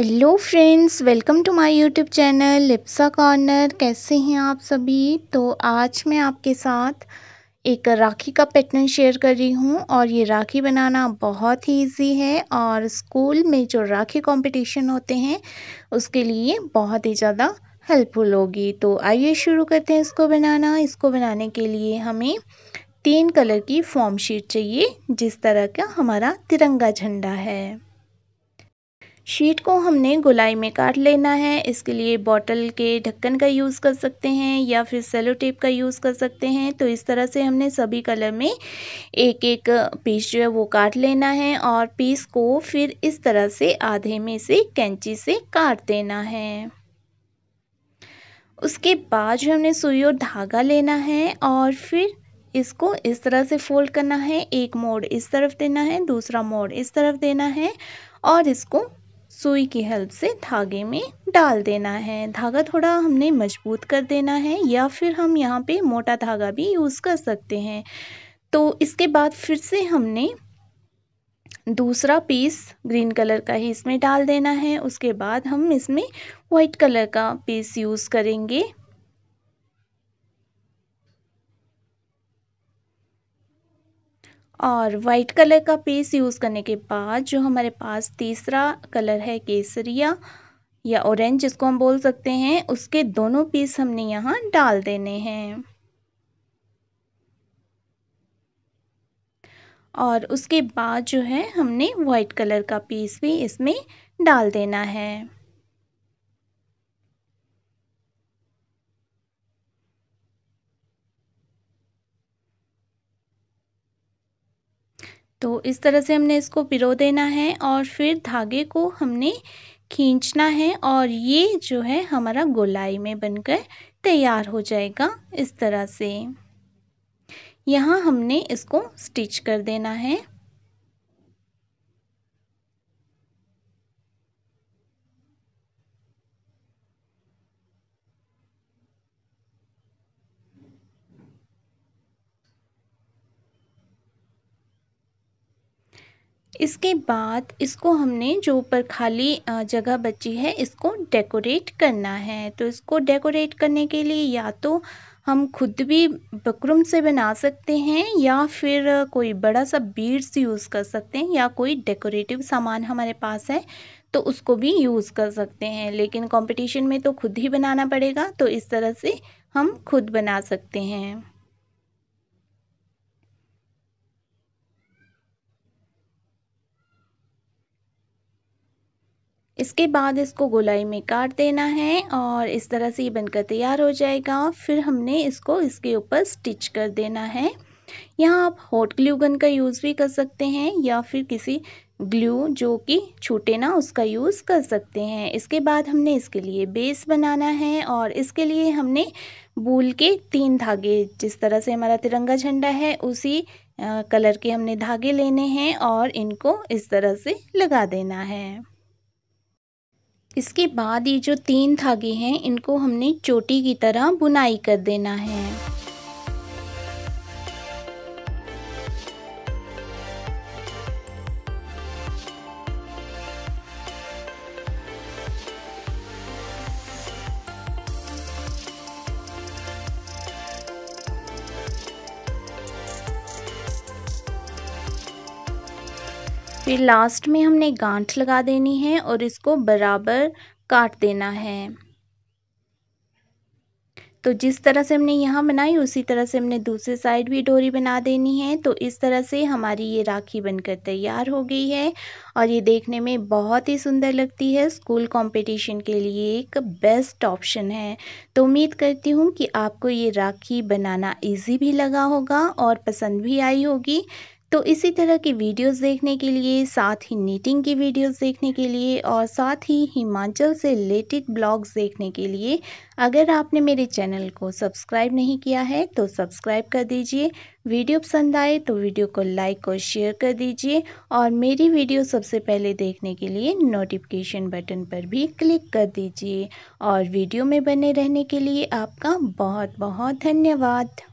hello friends welcome to my YouTube channel Lipsa corner कैसे हैं आप सभी तो आज मैं आपके साथ एक राखी का पैटर्न शेयर कर रही हूँ और ये राखी बनाना बहुत ही ईजी है और स्कूल में जो राखी कंपटीशन होते हैं उसके लिए बहुत ही ज़्यादा हेल्पफुल होगी तो आइए शुरू करते हैं इसको बनाना इसको बनाने के लिए हमें तीन कलर की फॉर्म शीट चाहिए जिस तरह का हमारा तिरंगा झंडा है शीट को हमने गोलाई में काट लेना है इसके लिए बॉटल के ढक्कन का यूज़ कर सकते हैं या फिर सेलो टेप का यूज़ कर सकते हैं तो इस तरह से हमने सभी कलर में एक एक पीस जो है वो काट लेना है और पीस को फिर इस तरह से आधे में से कैंची से काट देना है उसके बाद जो हमने सुई और धागा लेना है और फिर इसको इस तरह से फोल्ड करना है एक मोड़ इस तरफ देना है दूसरा मोड़ इस तरफ देना है और इसको सुई की हेल्प से धागे में डाल देना है धागा थोड़ा हमने मजबूत कर देना है या फिर हम यहाँ पे मोटा धागा भी यूज़ कर सकते हैं तो इसके बाद फिर से हमने दूसरा पीस ग्रीन कलर का ही इसमें डाल देना है उसके बाद हम इसमें वाइट कलर का पीस यूज़ करेंगे और वाइट कलर का पेस्ट यूज़ करने के बाद जो हमारे पास तीसरा कलर है केसरिया या ऑरेंज जिसको हम बोल सकते हैं उसके दोनों पीस हमने यहाँ डाल देने हैं और उसके बाद जो है हमने वाइट कलर का पीस भी इसमें डाल देना है तो इस तरह से हमने इसको पिरो देना है और फिर धागे को हमने खींचना है और ये जो है हमारा गोलाई में बनकर तैयार हो जाएगा इस तरह से यहाँ हमने इसको स्टिच कर देना है इसके बाद इसको हमने जो ऊपर खाली जगह बची है इसको डेकोरेट करना है तो इसको डेकोरेट करने के लिए या तो हम खुद भी बकरम से बना सकते हैं या फिर कोई बड़ा सा बीड्स यूज़ कर सकते हैं या कोई डेकोरेटिव सामान हमारे पास है तो उसको भी यूज़ कर सकते हैं लेकिन कंपटीशन में तो खुद ही बनाना पड़ेगा तो इस तरह से हम खुद बना सकते हैं इसके बाद इसको गोलाई में काट देना है और इस तरह से ये बनकर तैयार हो जाएगा फिर हमने इसको इसके ऊपर स्टिच कर देना है यहाँ आप हॉट ग्लू गन का यूज़ भी कर सकते हैं या फिर किसी ग्लू जो कि छूटे ना उसका यूज़ कर सकते हैं इसके बाद हमने इसके लिए बेस बनाना है और इसके लिए हमने बूल के तीन धागे जिस तरह से हमारा तिरंगा झंडा है उसी कलर के हमने धागे लेने हैं और इनको इस तरह से लगा देना है इसके बाद ये जो तीन धागे हैं इनको हमने चोटी की तरह बुनाई कर देना है फिर लास्ट में हमने गांठ लगा देनी है और इसको बराबर काट देना है तो जिस तरह से हमने यहाँ बनाई उसी तरह से हमने दूसरे साइड भी डोरी बना देनी है तो इस तरह से हमारी ये राखी बनकर तैयार हो गई है और ये देखने में बहुत ही सुंदर लगती है स्कूल कंपटीशन के लिए एक बेस्ट ऑप्शन है तो उम्मीद करती हूँ कि आपको ये राखी बनाना इजी भी लगा होगा और पसंद भी आई होगी तो इसी तरह की वीडियोस देखने के लिए साथ ही नीटिंग की वीडियोस देखने के लिए और साथ ही हिमाचल से रिलेटेड ब्लॉग्स देखने के लिए अगर आपने मेरे चैनल को सब्सक्राइब नहीं किया है तो सब्सक्राइब कर दीजिए वीडियो पसंद आए तो वीडियो को लाइक और शेयर कर दीजिए और मेरी वीडियो सबसे पहले देखने के लिए नोटिफिकेशन बटन पर भी क्लिक कर दीजिए और वीडियो में बने रहने के लिए आपका बहुत बहुत धन्यवाद